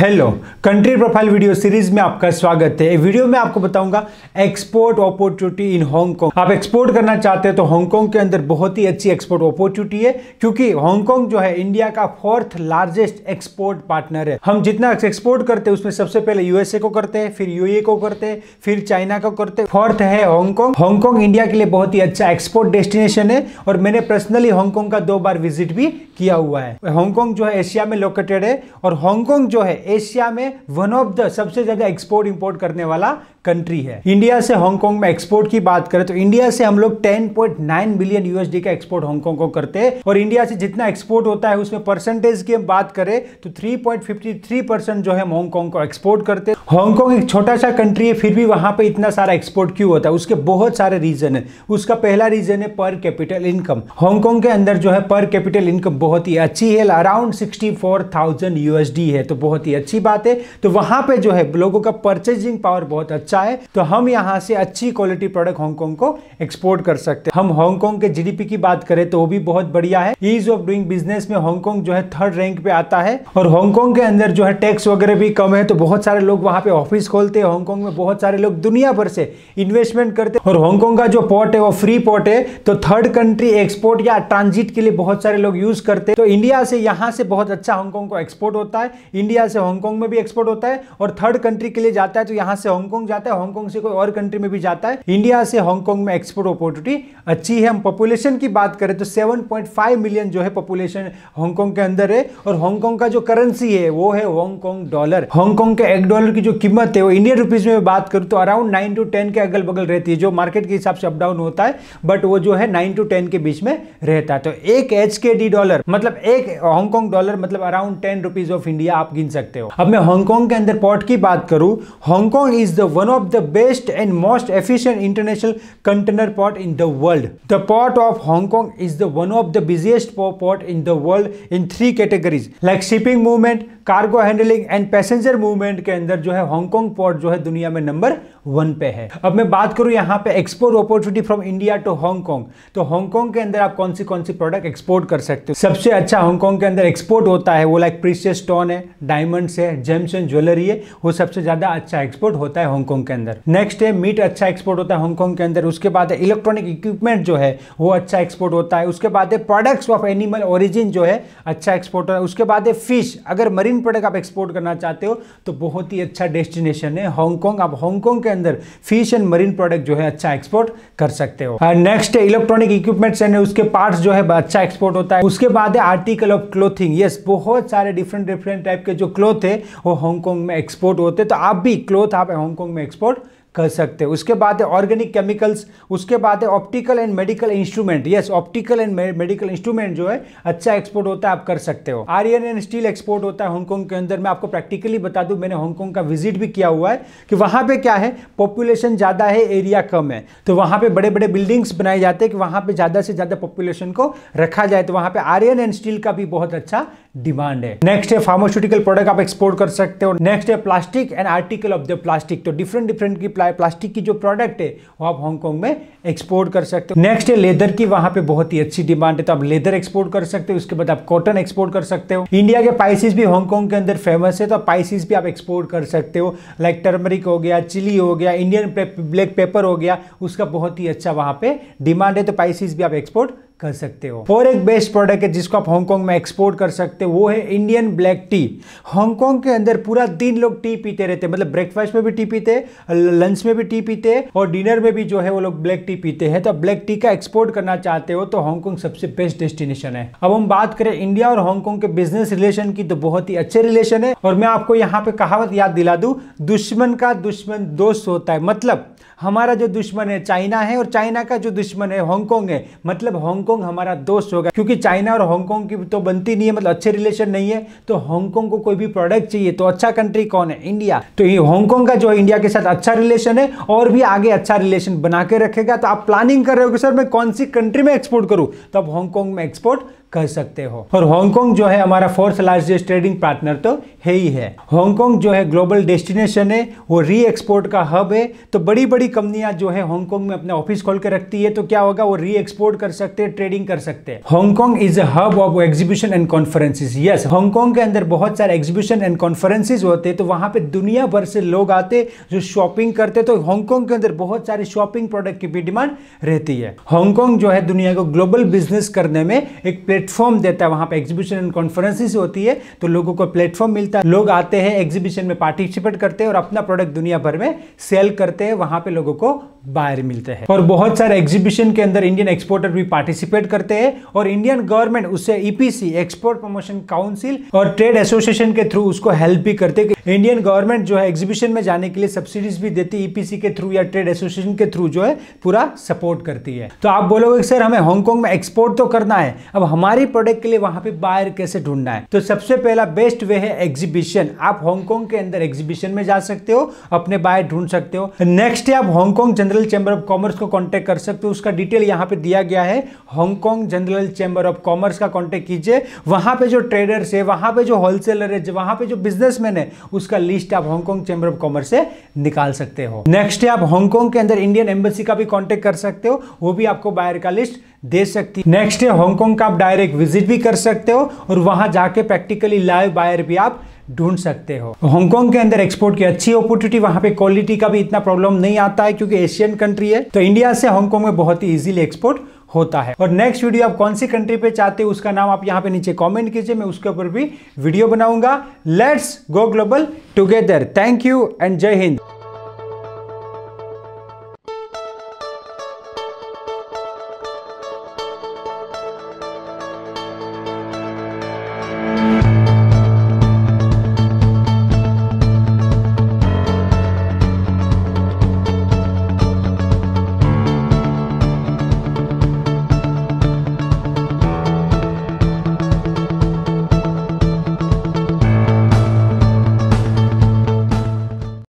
hello country profile video series में आपका स्वागत है वीडियो में आपको बताऊंगा एक्सपोर्ट अपॉर्चुनिटी इन हांगकांग आप एक्सपोर्ट करना चाहते हैं तो हांगकांग के अंदर बहुत ही अच्छी एक्सपोर्ट अपॉर्चुनिटी है क्योंकि हांगकांग जो है इंडिया का फोर्थ लार्जेस्ट एक्सपोर्ट पार्टनर है हम जितना एक्सपोर्ट करते हैं उसमें सबसे पहले यूएसए को करते हैं फिर यूए को करते हैं फिर चाइना को करते हैं फोर्थ है हांगकांग हांगकांग इंडिया के लिए बहुत ही अच्छा एक्सपोर्ट डेस्टिनेशन है और मैंने पर्सनली हांगकांग का दो बार विजिट भी किया हुआ है हांगकांग जो है एशिया में लोकेटेड है और हांगकांग जो है एशिया में वन ऑफ द सबसे ज़्यादा एक्सपोर्ट इंपोर्ट करने वाला कंट्री है इंडिया से हांगकांग में एक्सपोर्ट की बात करें तो इंडिया से हम लोग 10.9 बिलियन यूएसडी का एक्सपोर्ट हांगकांग को करते हैं और इंडिया से जितना एक्सपोर्ट होता है उसमें परसेंटेज की हम बात करें तो 3.53 परसेंट जो है हम हांगकांग को एक्सपोर्ट करते हैं हांगकांग एक छोटा सा कंट्री है फिर भी वहां पर इतना सारा एक्सपोर्ट क्यों होता है उसके बहुत सारे रीजन है उसका पहला रीजन है पर कैपिटल इनकम हांगकांग के अंदर जो है पर कैपिटल इनकम बहुत ही अच्छी है अराउंड सिक्सटी है तो बहुत ही अच्छी बात है तो वहां पे जो है लोगों का परचेजिंग पावर बहुत अच्छा है तो हम यहाँ से अच्छी क्वालिटी प्रोडक्ट हांगकॉन्ग को एक्सपोर्ट कर सकते हैं हम हांगकॉन्ग के जीडीपी की बात करें तो वो भी बहुत बढ़िया है ईज ऑफ डूइंग बिजनेस में हांगकॉन्ग जो है थर्ड रैंक पे आता है और हांगकॉन्ग के अंदर जो है टैक्स वगैरह भी कम है तो बहुत सारे लोग वहां पे ऑफिस खोलते हैं हांगकॉन्ग में बहुत सारे लोग दुनिया भर से इन्वेस्टमेंट करते हैं और हांगकॉन्ग का जो पोर्ट है वो फ्री पोर्ट है तो थर्ड कंट्री एक्सपोर्ट या ट्रांजिट के लिए बहुत सारे लोग यूज करते हैं तो इंडिया से यहाँ से बहुत अच्छा हांगकॉन्ग को एक्सपोर्ट होता है इंडिया से हांगकांग में भी एक्सपोर्ट होता है और थर्ड कंट्री के लिए जाता है तो यहां से हांगकांग जाता है हांगकांग से कोई और कंट्री में भी जाता है इंडिया से हांगकांग में एक्सपोर्ट अपॉर्चुनिटी अच्छी है हम पॉपुलेशन की बात करें तो 7.5 मिलियन जो है पॉपुलेशन हांगकांग के अंदर है और हांगकांग का जो करेंसी है वो है हांगकांग डॉलर हांगकांग के एक डॉलर की जो कीमत है वो इंडियन रुपीज में बात करूँ तो अराउंड नाइन टू टेन के अगल बगल रहती है जो मार्केट के हिसाब से अपडाउन होता है बट वो जो है नाइन टू टेन के बीच में रहता है तो एक एच डॉलर मतलब एक हांगकांग डॉलर मतलब around ten rupees of India आप गिन सकते सकते हो अब मैं हांगकॉन्ग के अंदर पोर्ट की बात करूं Hong Kong is the one of the best and most efficient international container port in the world the port of Hong Kong is the one of the busiest port in the world in three categories like shipping movement cargo handling and passenger movement के अंदर जो है Hong Kong port जो है दुनिया में number one पे है अब मैं बात करूं यहां पे export opportunity from India to Hong Kong तो हांगकॉन्ग के अंदर आप कौन सी कौन सी प्रोडक्ट एक्सपोर्ट कर सकते हो सबसे अच्छा हांगकॉन्ग के अंदर एक्सपोर्ट होता है वो लाइक प्रीशियस स्टोन है डायमंड्स है जेम्स एंड ज्वेलरी है वो सबसे ज़्यादा अच्छा एक्सपोर्ट होता है हांगकॉन्ग के अंदर नेक्स्ट है मीट अच्छा एक्सपोर्ट होता है हांगकॉन्ग के अंदर उसके बाद है इलेक्ट्रॉनिक इक्विपमेंट जो है वो अच्छा एक्सपोर्ट होता है उसके बाद है प्रोडक्ट्स ऑफ एनिमल ओरिजिन जो है अच्छा एक्सपोर्ट होता है उसके बाद है फिश अगर मरीन प्रोडक्ट आप एक्सपोर्ट करना चाहते हो तो बहुत ही अच्छा डेस्टिनेशन है हांगकॉन्ग आप हांगकॉन्ग के के अंदर फिश एंड मरीन प्रोडक्ट जो है अच्छा एक्सपोर्ट कर सकते हो नेक्स्ट इलेक्ट्रॉनिक इक्विपमेंट्स एंड उसके पार्ट्स जो है अच्छा एक्सपोर्ट होता है उसके बाद है आर्टिकल ऑफ क्लोथिंग यस बहुत सारे डिफरेंट डिफरेंट टाइप के जो क्लोथ है वो हांगकॉन्ग में एक्सपोर्ट होते तो आप भी क्लोथ आप हांगकॉन्ग में एक्सपोर्ट कह सकते हैं उसके बाद है ऑर्गेनिक केमिकल्स उसके बाद है optical and medical instrument yes optical and medical instrument जो है अच्छा एक्सपोर्ट होता है आप कर सकते हो आर्यन एंड स्टील एक्सपोर्ट होता है हांगकॉन्ग के अंदर मैं आपको प्रैक्टिकली बता दूं मैंने हांगकॉन्ग का विजिट भी किया हुआ है कि वहां पर क्या है पॉपुलेशन ज़्यादा है एरिया कम है तो वहां पर बड़े बड़े बिल्डिंग्स बनाए जाते हैं कि वहां पर ज़्यादा से ज़्यादा पॉपुलेशन को रखा जाए तो वहां पर आर्यन एंड स्टील का भी बहुत अच्छा डिमांड है नेक्स्ट है फार्मास्यूटिकल प्रोडक्ट आप एक्सपोर्ट कर सकते हो नेक्स्ट है plastic and article of the plastic तो डिफरेंट डिफरेंट की प्लास्टिक की जो प्रोडक्ट है वो आप हांगकॉन्ग में एक्सपोर्ट कर सकते हो नेक्स्ट है लेदर की वहां पे बहुत ही अच्छी डिमांड है तो आप लेदर एक्सपोर्ट कर सकते हो उसके बाद आप कॉटन एक्सपोर्ट कर सकते हो इंडिया के पाइसिस भी हांगकॉन्ग के अंदर फेमस है तो आप पाइसिस भी आप एक्सपोर्ट कर सकते हो लाइक टर्मरिक हो गया चिली हो गया इंडियन ब्लैक पेपर हो गया उसका बहुत ही अच्छा वहां पर डिमांड है तो पाइसिस भी आप एक्सपोर्ट कर सकते हो और एक बेस्ट प्रोडक्ट है जिसको आप हांगकांग में एक्सपोर्ट कर सकते हो वो है इंडियन ब्लैक टी हांगकांग के अंदर पूरा दिन लोग टी पीते रहते हैं मतलब ब्रेकफास्ट में भी टी पीते हैं लंच में भी टी पीते हैं और डिनर में भी जो है वो लोग ब्लैक टी पीते हैं तो ब्लैक टी का एक्सपोर्ट करना चाहते हो तो हांगकांग सबसे बेस्ट डेस्टिनेशन है अब हम बात करें इंडिया और हांगकांग के बिजनेस रिलेशन की तो बहुत ही अच्छे रिलेशन है और मैं आपको यहाँ पे कहावत याद दिला दू दुश्मन का दुश्मन दोस्त होता है मतलब हमारा जो दुश्मन है चाइना है और चाइना का जो दुश्मन है हांगकांग है मतलब हांगकांग हांगकांग हमारा दोस्त होगा क्योंकि चाइना और हांगकांग की तो बनती नहीं है मतलब अच्छे रिलेशन नहीं है तो हांगकांग को कोई भी प्रोडक्ट चाहिए तो अच्छा कंट्री कौन है इंडिया तो ये हांगकांग का जो है इंडिया के साथ अच्छा रिलेशन है और भी आगे अच्छा रिलेशन बना के रखेगा तो आप प्लानिंग कर रहे हो कि सर मैं कौन सी कंट्री में एक्सपोर्ट करूँ तो आप हांगकांग में एक्सपोर्ट कह सकते हो और हांगकांग जो है हमारा फोर्थ लार्जेस्ट ट्रेडिंग पार्टनर तो है ही है हांगकांग जो है ग्लोबल डेस्टिनेशन है वो री एक्सपोर्ट का हब है तो बड़ी बड़ी कंपनियां जो है हांगकांग में अपना ऑफिस खोल के रखती है तो क्या होगा वो री एक्सपोर्ट कर सकते हैं ट्रेडिंग कर सकते हैं Hong Kong is a hub of exhibition and conferences yes Hong Kong के अंदर बहुत सारे एग्जीबिशन एंड कॉन्फ्रेंसिस होते तो वहां पे दुनिया भर से लोग आते जो शॉपिंग करते तो हांगकांग के अंदर बहुत सारे शॉपिंग प्रोडक्ट की भी डिमांड रहती है हांगकांग जो है दुनिया को ग्लोबल बिजनेस करने में एक प्लेट प्लेटफॉर्म देता है वहां पर एग्जीबिशन एंड कॉन्फ्रेंसिस होती है तो लोगों को प्लेटफॉर्म मिलता है लोग आते हैं एग्जीबिशन में पार्टिसिपेट करते हैं और अपना प्रोडक्ट दुनिया भर में सेल करते हैं वहां पर लोगों को बायर मिलते हैं और बहुत सारे एग्जीबिशन के अंदर इंडियन एक्सपोर्टर भी पार्टिसिपेट करते हैं और इंडियन गवर्नमेंट उससे ईपीसी एक्सपोर्ट प्रमोशन काउंसिल और ट्रेड एसोसिएशन के थ्रू उसको हेल्प भी करते हैं इंडियन गवर्नमेंट जो है एग्जीबिशन में जाने के लिए सब्सिडीज भी देती है ईपीसी e के थ्रू या ट्रेड एसोसिएशन के थ्रू जो है पूरा सपोर्ट करती है तो आप बोलोगे सर हमें हांगकॉन्ग में एक्सपोर्ट तो करना है अब हमारे हमारी प्रोडक्ट के लिए वहां पे बायर कैसे ढूंढना है तो सबसे पहला बेस्ट वे है एग्जीबिशन आप हांगकॉन्ग के अंदर एग्जीबिशन में जा सकते हो अपने बायर ढूंढ सकते हो नेक्स्ट आप Hong Kong general chamber of commerce को कॉन्टेक्ट कर सकते हो उसका डिटेल यहाँ पे दिया गया है Hong Kong general chamber of commerce का कॉन्टेक्ट कीजिए वहां पे जो ट्रेडर्स है वहां पे जो होलसेलर है वहां पे जो बिजनेसमैन है उसका लिस्ट आप हांगकॉन्ग चैंबर ऑफ कॉमर्स से निकाल सकते हो नेक्स्ट आप हांगकॉन्ग के अंदर इंडियन एम्बेसी का भी कॉन्टेक्ट कर सकते हो वो भी आपको बायर का लिस्ट दे सकती है नेक्स्ट है हांगकॉन्ग का आप डायरेक्ट विजिट भी कर सकते हो और वहां जाके प्रैक्टिकली लाइव बायर भी आप ढूंढ सकते हो हांगकांग के अंदर एक्सपोर्ट की अच्छी अपॉर्चुनिटी वहां पे क्वालिटी का भी इतना प्रॉब्लम नहीं आता है क्योंकि एशियन कंट्री है तो इंडिया से हांगकॉन्ग में बहुत ही इजीली एक्सपोर्ट होता है और नेक्स्ट वीडियो आप कौन सी कंट्री पे चाहते हो उसका नाम आप यहाँ पे नीचे कॉमेंट कीजिए मैं उसके ऊपर भी वीडियो बनाऊंगा let's go global together thank you and Jai Hind